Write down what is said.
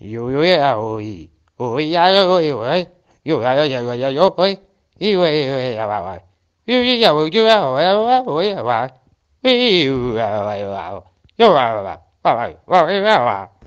yo yo ya oi oi ya oi oi yo ya ya ya ya yo oi i oi oi ya ba ba yo yo ya oi yo ya oi ya oi ya ba yo ya ba ba yo ba ba ba ba ba ba ba